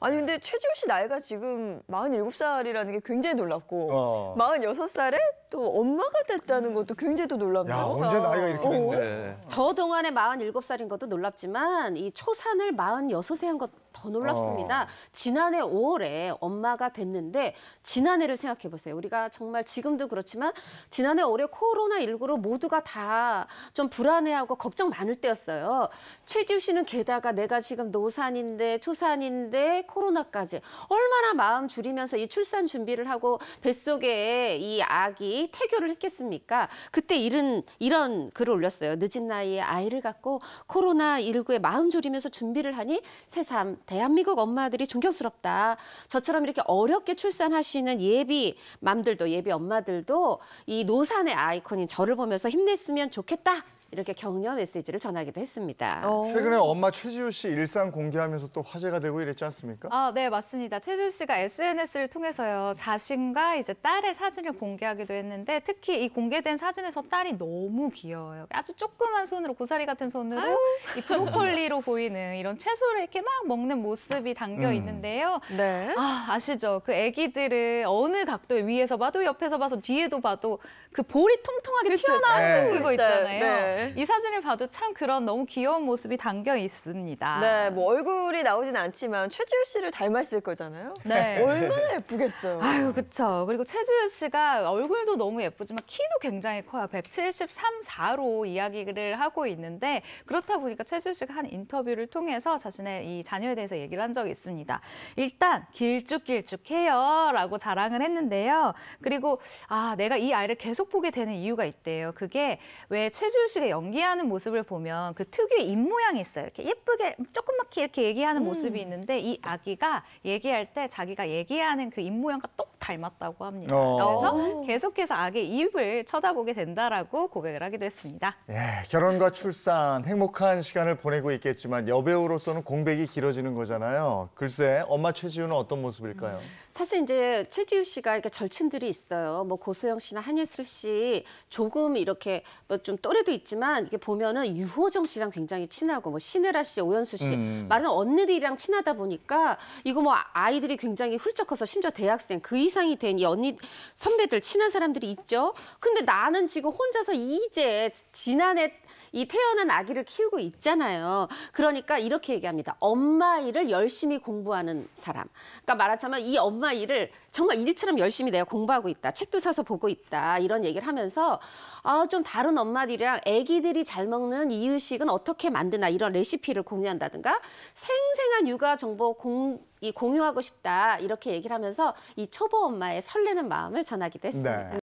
아니 근데 최지호 씨 나이가 지금 47살이라는 게 굉장히 놀랍고 어. 46살에 또 엄마가 됐다는 것도 굉장히 놀랍네요. 야, 언제 나이가 이렇게 어. 됐네. 저 동안에 47살인 것도 놀랍지만 이 초산을 46세 한 것도 더 놀랍습니다. 어. 지난해 5월에 엄마가 됐는데 지난해를 생각해 보세요. 우리가 정말 지금도 그렇지만 지난해 올해 코로나 19로 모두가 다 좀 불안해하고 걱정 많을 때였어요. 최지우 씨는 게다가 내가 지금 노산인데 초산인데 코로나까지 얼마나 마음 줄이면서 이 출산 준비를 하고 뱃속에 이 아기 태교를 했겠습니까? 그때 이런 이런 글을 올렸어요. 늦은 나이에 아이를 갖고 코로나 19에 마음 졸이면서 준비를 하니 새삼 대한민국 엄마들이 존경스럽다. 저처럼 이렇게 어렵게 출산하시는 예비 맘들도 예비 엄마들도 이 노산의 아이콘인 저를 보면서 힘냈으면 좋겠다. 이렇게 격려 메시지를 전하기도 했습니다. 어. 최근에 엄마 최지우 씨 일상 공개하면서 또 화제가 되고 이랬지 않습니까? 아, 네, 맞습니다. 최지우 씨가 SNS를 통해서요. 자신과 이제 딸의 사진을 공개하기도 했는데 특히 이 공개된 사진에서 딸이 너무 귀여워요. 아주 조그만 손으로 고사리 같은 손으로 아유. 이 브로콜리로 보이는 이런 채소를 이렇게 막 먹는 모습이 담겨 음. 있는데요. 네. 아, 아시죠? 그 아기들을 어느 각도 에 위에서 봐도 옆에서 봐서 뒤에도 봐도 그 볼이 통통하게 그쵸? 튀어나오는 네. 그거 네. 있잖아요. 네. 네. 이 사진을 봐도 참 그런 너무 귀여운 모습이 담겨 있습니다. 네, 뭐 얼굴이 나오진 않지만 최지우 씨를 닮았을 거잖아요. 네. 얼마나 예쁘겠어요. 아유, 그쵸. 그리고 최지우 씨가 얼굴도 너무 예쁘지만 키도 굉장히 커요. 173, 4로 이야기를 하고 있는데 그렇다 보니까 최지우 씨가 한 인터뷰를 통해서 자신의 이 자녀에 대해서 얘기를 한 적이 있습니다. 일단 길쭉길쭉해요 라고 자랑을 했는데요. 그리고 아 내가 이 아이를 계속 보게 되는 이유가 있대요. 그게 왜 최지우 씨가 네, 연기하는 모습을 보면 그 특유의 입모양이 있어요. 이렇게 예쁘게 조그맣게 이렇게 얘기하는 음. 모습이 있는데 이 아기가 얘기할 때 자기가 얘기하는 그 입모양과 똑 닮았다고 합니다. 어. 그래서 계속해서 아기 입을 쳐다보게 된다라고 고백을 하기도 했습니다. 예, 결혼과 출산 행복한 시간을 보내고 있겠지만 여배우로서는 공백이 길어지는 거잖아요. 글쎄 엄마 최지우는 어떤 모습일까요? 사실 이제 최지우 씨가 이렇게 절친들이 있어요. 뭐 고소영 씨나 한예슬 씨 조금 이렇게 뭐 좀 또래도 있지만 모지만 이게 보면은 유호정 씨랑 굉장히 친하고 뭐 신혜라 씨, 오연수 씨 음. 말은 언니들이랑 친하다 보니까 이거 뭐 아이들이 굉장히 훌쩍 커서 심지어 대학생 그 이상이 된이 언니 선배들 친한 사람들이 있죠. 근데 나는 지금 혼자서 이제 지난해 이 태어난 아기를 키우고 있잖아요. 그러니까 이렇게 얘기합니다. 엄마 일을 열심히 공부하는 사람. 그러니까 말하자면 이 엄마 일을 정말 일처럼 열심히 내가 공부하고 있다. 책도 사서 보고 있다. 이런 얘기를 하면서 아, 좀 다른 엄마들이랑 아기들이 잘 먹는 이유식은 어떻게 만드나 이런 레시피를 공유한다든가 생생한 육아 정보 공, 이 공유하고 싶다 이렇게 얘기를 하면서 이 초보 엄마의 설레는 마음을 전하기도 했습니다. 네.